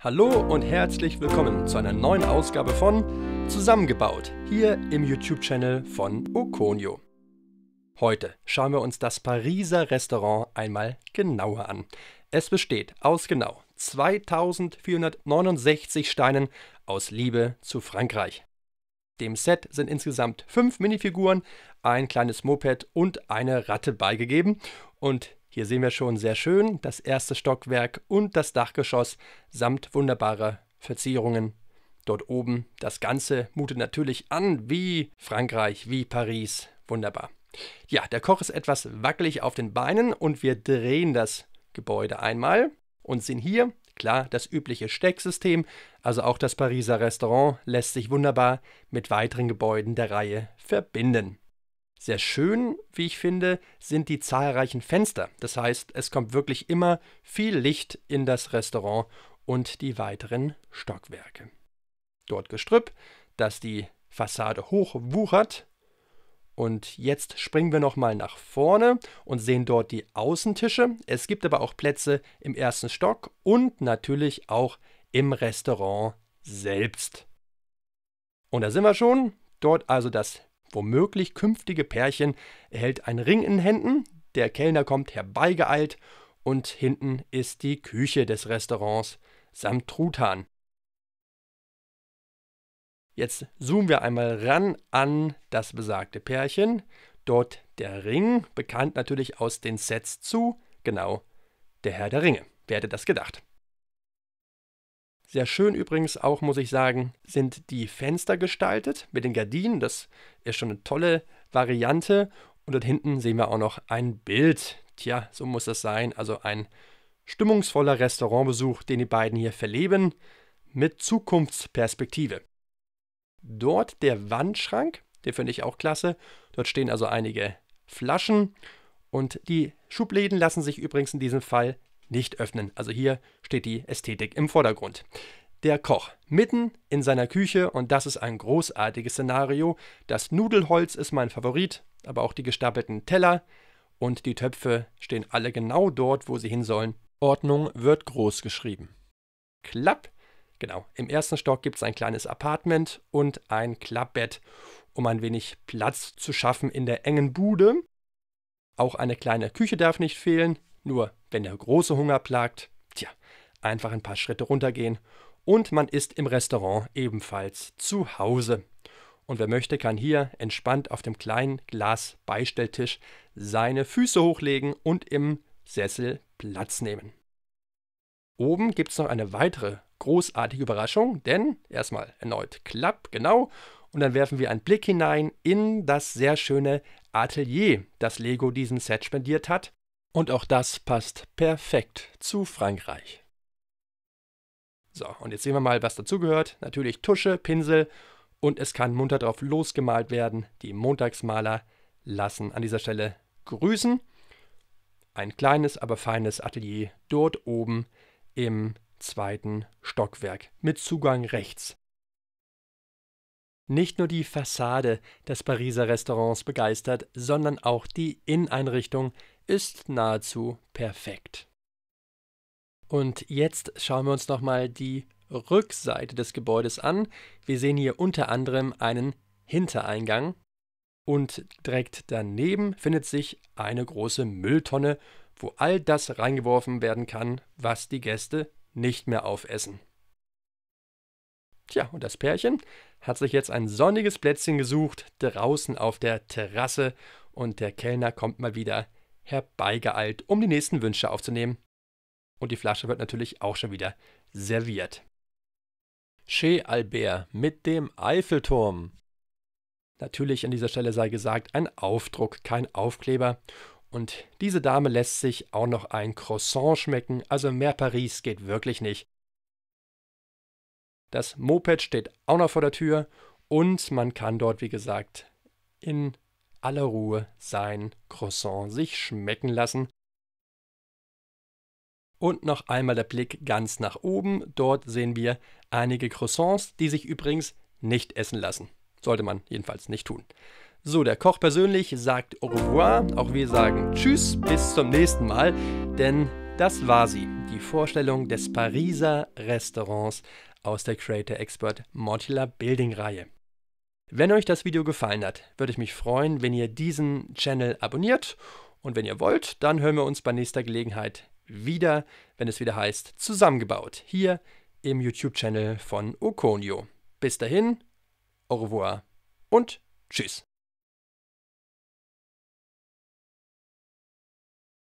Hallo und herzlich willkommen zu einer neuen Ausgabe von Zusammengebaut hier im YouTube-Channel von Oconio. Heute schauen wir uns das Pariser Restaurant einmal genauer an. Es besteht aus genau 2469 Steinen aus Liebe zu Frankreich. Dem Set sind insgesamt fünf Minifiguren, ein kleines Moped und eine Ratte beigegeben und hier sehen wir schon sehr schön das erste Stockwerk und das Dachgeschoss samt wunderbarer Verzierungen. Dort oben, das Ganze mutet natürlich an wie Frankreich, wie Paris. Wunderbar. Ja, der Koch ist etwas wackelig auf den Beinen und wir drehen das Gebäude einmal und sehen hier, klar, das übliche Stecksystem, also auch das Pariser Restaurant lässt sich wunderbar mit weiteren Gebäuden der Reihe verbinden. Sehr schön, wie ich finde, sind die zahlreichen Fenster. Das heißt, es kommt wirklich immer viel Licht in das Restaurant und die weiteren Stockwerke. Dort Gestrüpp, dass die Fassade hoch wuchert. Und jetzt springen wir nochmal nach vorne und sehen dort die Außentische. Es gibt aber auch Plätze im ersten Stock und natürlich auch im Restaurant selbst. Und da sind wir schon. Dort also das womöglich künftige Pärchen erhält einen Ring in Händen, der Kellner kommt herbeigeeilt und hinten ist die Küche des Restaurants samt Truthahn. Jetzt zoomen wir einmal ran an das besagte Pärchen. Dort der Ring, bekannt natürlich aus den Sets zu, genau, der Herr der Ringe. Wer hätte das gedacht? Sehr schön übrigens auch, muss ich sagen, sind die Fenster gestaltet mit den Gardinen. Das ist schon eine tolle Variante. Und dort hinten sehen wir auch noch ein Bild. Tja, so muss das sein. Also ein stimmungsvoller Restaurantbesuch, den die beiden hier verleben, mit Zukunftsperspektive. Dort der Wandschrank, den finde ich auch klasse. Dort stehen also einige Flaschen und die Schubläden lassen sich übrigens in diesem Fall nicht öffnen. Also hier steht die Ästhetik im Vordergrund. Der Koch mitten in seiner Küche und das ist ein großartiges Szenario. Das Nudelholz ist mein Favorit, aber auch die gestapelten Teller und die Töpfe stehen alle genau dort, wo sie hin sollen. Ordnung wird groß geschrieben. Klapp. Genau, im ersten Stock gibt es ein kleines Apartment und ein Klappbett, um ein wenig Platz zu schaffen in der engen Bude. Auch eine kleine Küche darf nicht fehlen, nur, wenn der große Hunger plagt, tja, einfach ein paar Schritte runtergehen und man ist im Restaurant ebenfalls zu Hause. Und wer möchte, kann hier entspannt auf dem kleinen Glasbeistelltisch seine Füße hochlegen und im Sessel Platz nehmen. Oben gibt es noch eine weitere großartige Überraschung, denn erstmal erneut Klapp, genau, und dann werfen wir einen Blick hinein in das sehr schöne Atelier, das Lego diesem Set spendiert hat. Und auch das passt perfekt zu Frankreich. So, und jetzt sehen wir mal, was dazugehört. Natürlich Tusche, Pinsel und es kann munter drauf losgemalt werden. Die Montagsmaler lassen an dieser Stelle grüßen. Ein kleines, aber feines Atelier dort oben im zweiten Stockwerk mit Zugang rechts. Nicht nur die Fassade des Pariser Restaurants begeistert, sondern auch die Inneneinrichtung ist nahezu perfekt. Und jetzt schauen wir uns nochmal die Rückseite des Gebäudes an. Wir sehen hier unter anderem einen Hintereingang und direkt daneben findet sich eine große Mülltonne, wo all das reingeworfen werden kann, was die Gäste nicht mehr aufessen. Tja, und das Pärchen hat sich jetzt ein sonniges Plätzchen gesucht draußen auf der Terrasse und der Kellner kommt mal wieder herbeigeeilt, um die nächsten Wünsche aufzunehmen. Und die Flasche wird natürlich auch schon wieder serviert. Che Albert mit dem Eiffelturm. Natürlich an dieser Stelle sei gesagt, ein Aufdruck, kein Aufkleber. Und diese Dame lässt sich auch noch ein Croissant schmecken, also mehr Paris geht wirklich nicht. Das Moped steht auch noch vor der Tür und man kann dort, wie gesagt, in aller Ruhe sein Croissant sich schmecken lassen. Und noch einmal der Blick ganz nach oben. Dort sehen wir einige Croissants, die sich übrigens nicht essen lassen. Sollte man jedenfalls nicht tun. So, der Koch persönlich sagt au revoir. Auch wir sagen Tschüss, bis zum nächsten Mal. Denn das war sie, die Vorstellung des Pariser Restaurants aus der Creator Expert Modular Building Reihe. Wenn euch das Video gefallen hat, würde ich mich freuen, wenn ihr diesen Channel abonniert. Und wenn ihr wollt, dann hören wir uns bei nächster Gelegenheit wieder, wenn es wieder heißt Zusammengebaut, hier im YouTube-Channel von Oconio. Bis dahin, au revoir und tschüss.